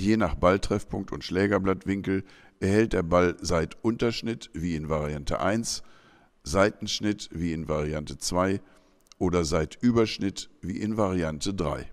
Je nach Balltreffpunkt und Schlägerblattwinkel erhält der Ball Seitunterschnitt wie in Variante 1, Seitenschnitt wie in Variante 2 oder Seitüberschnitt wie in Variante 3.